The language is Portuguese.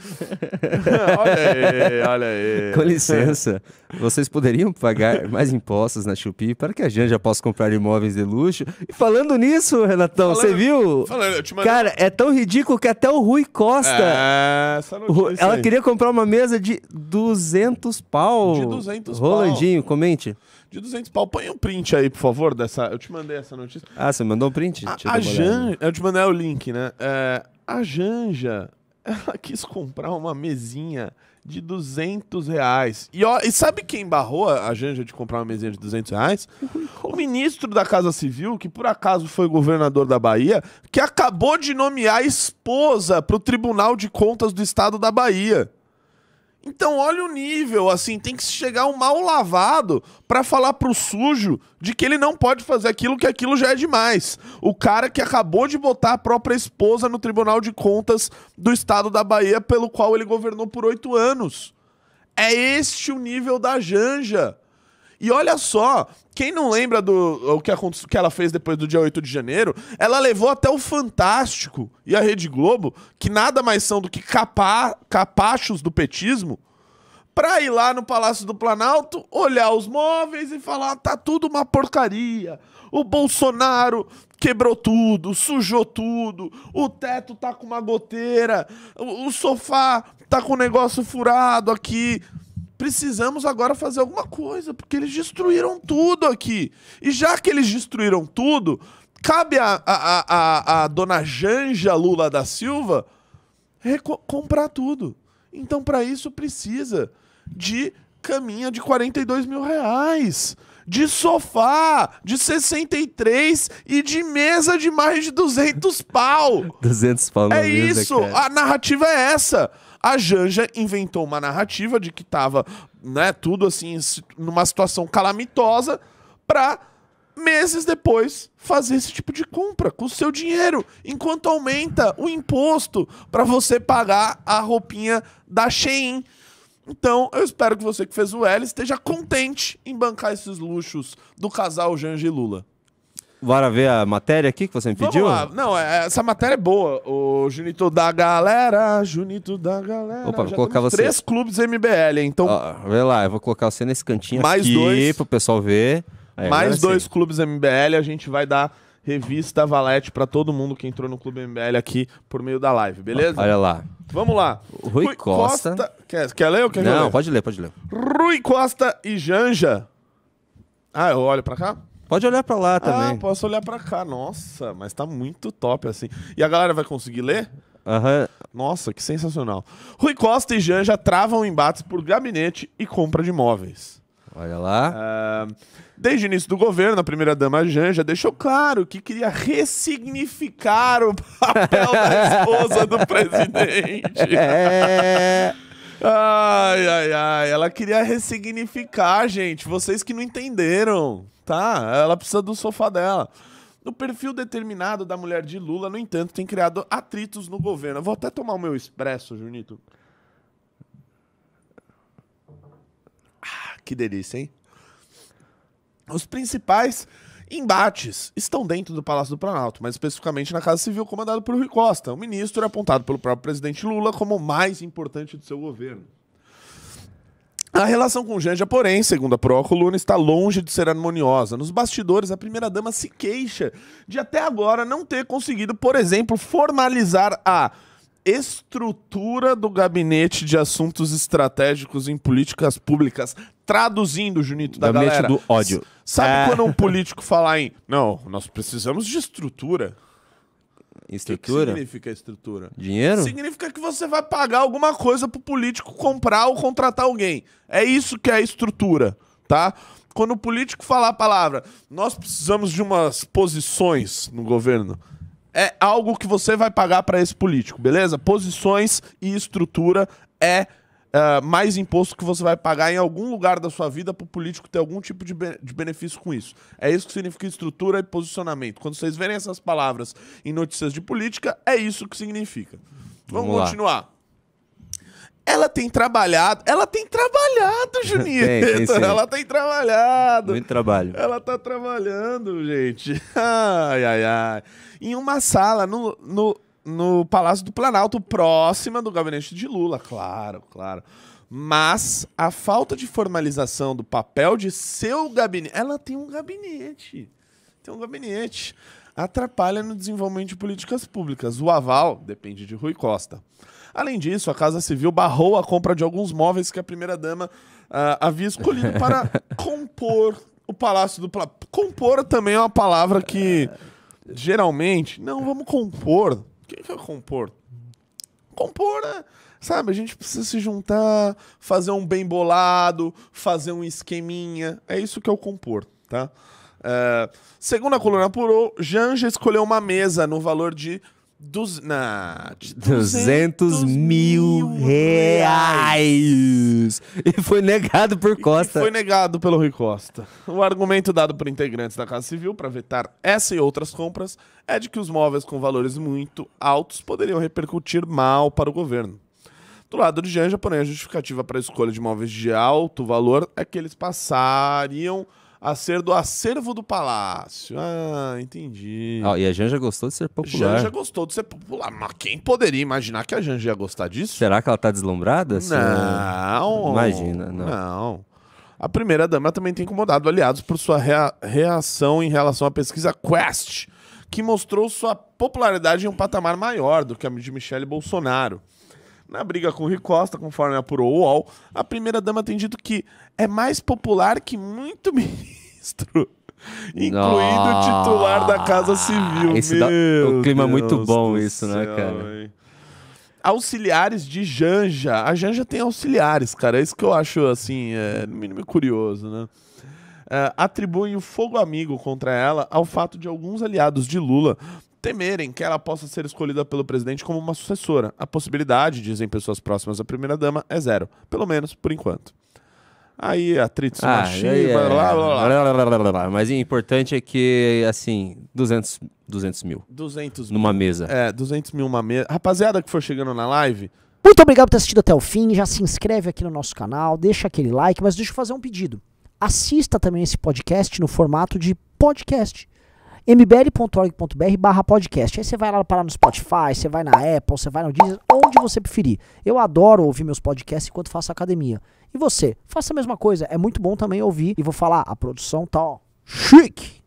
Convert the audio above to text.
olha aí, olha aí. Com licença, vocês poderiam pagar mais impostos na Chupi para que a Janja possa comprar imóveis de luxo? E falando nisso, Renatão, falando, você viu? Falando, mandei... Cara, é tão ridículo que até o Rui Costa. É, notícia, ela aí. queria comprar uma mesa de 200 pau. De 200 Rolandinho, pau. comente. De 200 pau. Põe um print aí, por favor, dessa. Eu te mandei essa notícia. Ah, você mandou um print? A, a Janja. Eu te mandei o link, né? É, a Janja ela quis comprar uma mesinha de 200 reais. E, ó, e sabe quem barrou a Janja de comprar uma mesinha de 200 reais? O ministro da Casa Civil, que por acaso foi governador da Bahia, que acabou de nomear a esposa para o Tribunal de Contas do Estado da Bahia. Então, olha o nível, assim, tem que chegar um mal lavado para falar pro sujo de que ele não pode fazer aquilo, que aquilo já é demais. O cara que acabou de botar a própria esposa no Tribunal de Contas do Estado da Bahia, pelo qual ele governou por oito anos. É este o nível da Janja. E olha só, quem não lembra do o que, que ela fez depois do dia 8 de janeiro, ela levou até o Fantástico e a Rede Globo, que nada mais são do que capa, capachos do petismo, pra ir lá no Palácio do Planalto, olhar os móveis e falar: tá tudo uma porcaria. O Bolsonaro quebrou tudo, sujou tudo, o teto tá com uma goteira, o, o sofá tá com um negócio furado aqui precisamos agora fazer alguma coisa, porque eles destruíram tudo aqui. E já que eles destruíram tudo, cabe a, a, a, a dona Janja Lula da Silva comprar tudo. Então, para isso, precisa de caminha de 42 mil reais de sofá de 63 e de mesa de mais de 200 pau. 200 pau na É mesa, isso, cara. a narrativa é essa. A Janja inventou uma narrativa de que tava, né, tudo assim numa situação calamitosa pra meses depois fazer esse tipo de compra com o seu dinheiro, enquanto aumenta o imposto para você pagar a roupinha da Shein. Então, eu espero que você que fez o L esteja contente em bancar esses luxos do casal Janja e Lula. Bora ver a matéria aqui que você me pediu? Não, é, essa matéria é boa. O Junito da Galera, Junito da Galera. Opa, vou colocar você. Três clubes MBL, então. vê lá, eu vou colocar você nesse cantinho mais aqui dois, pro pessoal ver. Aí, mais dois sim. clubes MBL, a gente vai dar revista Valete para todo mundo que entrou no Clube MBL aqui por meio da live, beleza? Olha lá. Vamos lá. Rui, Rui Costa. Costa... Quer, quer ler ou quer Não, ler? pode ler, pode ler. Rui Costa e Janja. Ah, eu olho para cá? Pode olhar para lá também. Ah, posso olhar para cá. Nossa, mas tá muito top assim. E a galera vai conseguir ler? Uhum. Nossa, que sensacional. Rui Costa e Janja travam embates por gabinete e compra de imóveis. Olha lá. Ah, desde o início do governo, a primeira-dama Janja deixou claro que queria ressignificar o papel da esposa do presidente. É. ai, ai, ai. Ela queria ressignificar, gente. Vocês que não entenderam, tá? Ela precisa do sofá dela. No perfil determinado da mulher de Lula, no entanto, tem criado atritos no governo. Eu vou até tomar o meu expresso, Junito. que delícia, hein? Os principais embates estão dentro do Palácio do Planalto, mas especificamente na Casa Civil, comandado por Rui Costa. O ministro é apontado pelo próprio presidente Lula como o mais importante do seu governo. A relação com Janja, porém, segundo a pró-coluna, está longe de ser harmoniosa. Nos bastidores, a primeira-dama se queixa de até agora não ter conseguido, por exemplo, formalizar a estrutura do gabinete de assuntos estratégicos em políticas públicas. Traduzindo, Junito, da gabinete galera. do ódio. Sabe é. quando um político falar em... Não, nós precisamos de estrutura. Estrutura? O que, que significa estrutura? Dinheiro? Significa que você vai pagar alguma coisa pro político comprar ou contratar alguém. É isso que é estrutura, tá? Quando o político falar a palavra, nós precisamos de umas posições no governo é algo que você vai pagar para esse político, beleza? Posições e estrutura é Uh, mais imposto que você vai pagar em algum lugar da sua vida para o político ter algum tipo de, be de benefício com isso. É isso que significa estrutura e posicionamento. Quando vocês verem essas palavras em notícias de política, é isso que significa. Vamos, Vamos continuar. Ela tem trabalhado. Ela tem trabalhado, Juninho. tem, tem, ela tem trabalhado. Muito trabalho. Ela tá trabalhando, gente. Ai, ai, ai. Em uma sala no, no, no Palácio do Planalto, próxima do gabinete de Lula, claro, claro. Mas a falta de formalização do papel de seu gabinete. Ela tem um gabinete. Tem um gabinete. Atrapalha no desenvolvimento de políticas públicas. O aval depende de Rui Costa. Além disso, a Casa Civil barrou a compra de alguns móveis que a primeira-dama uh, ah, havia escolhido para compor o Palácio do Planalto. Compor também é uma palavra que geralmente. Não, vamos compor. que é compor? Compor, é. Sabe, a gente precisa se juntar, fazer um bem bolado, fazer um esqueminha. É isso que é o compor, tá? Eh, segundo a coluna apurou, Janja escolheu uma mesa no valor de Duz, na, 200 mil, mil reais. reais. E foi negado por Costa. E foi negado pelo Rui Costa. O argumento dado por integrantes da Casa Civil para vetar essa e outras compras é de que os móveis com valores muito altos poderiam repercutir mal para o governo. Do lado de Janja, porém, a justificativa para a escolha de móveis de alto valor é que eles passariam a ser do acervo do palácio. Ah, entendi. Ah, e a Janja gostou de ser popular. Janja gostou de ser popular. Mas quem poderia imaginar que a Janja ia gostar disso? Será que ela tá deslumbrada? Não. Se... Imagina, não. Não. A primeira dama também tem incomodado aliados por sua rea reação em relação à pesquisa Quest, que mostrou sua popularidade em um patamar maior do que a de Michele Bolsonaro. Na briga com o Ricosta, conforme apurou o UOL, a primeira-dama tem dito que é mais popular que muito ministro incluindo o titular da Casa Civil. Esse dá, o clima é Deus muito bom isso, né, céu, né, cara? Auxiliares de Janja. A Janja tem auxiliares, cara. É isso que eu acho, assim, é, no mínimo curioso, né? É, atribuem o fogo amigo contra ela ao fato de alguns aliados de Lula temerem que ela possa ser escolhida pelo presidente como uma sucessora. A possibilidade, dizem pessoas próximas à primeira-dama, é zero. Pelo menos por enquanto. Aí, atritos ah, é, blá, blá, blá, é. Mas o importante é que, assim, 200, 200 mil. 200 Numa mesa. É, 200 mil uma mesa. Rapaziada que for chegando na live... Muito obrigado por ter assistido até o fim. Já se inscreve aqui no nosso canal, deixa aquele like, mas deixa eu fazer um pedido. Assista também esse podcast no formato de podcast mbl.org.br barra podcast. Aí você vai lá parar no Spotify, você vai na Apple, você vai no Deezer, onde você preferir. Eu adoro ouvir meus podcasts enquanto faço academia. E você, faça a mesma coisa, é muito bom também ouvir. E vou falar, a produção tá ó, chique!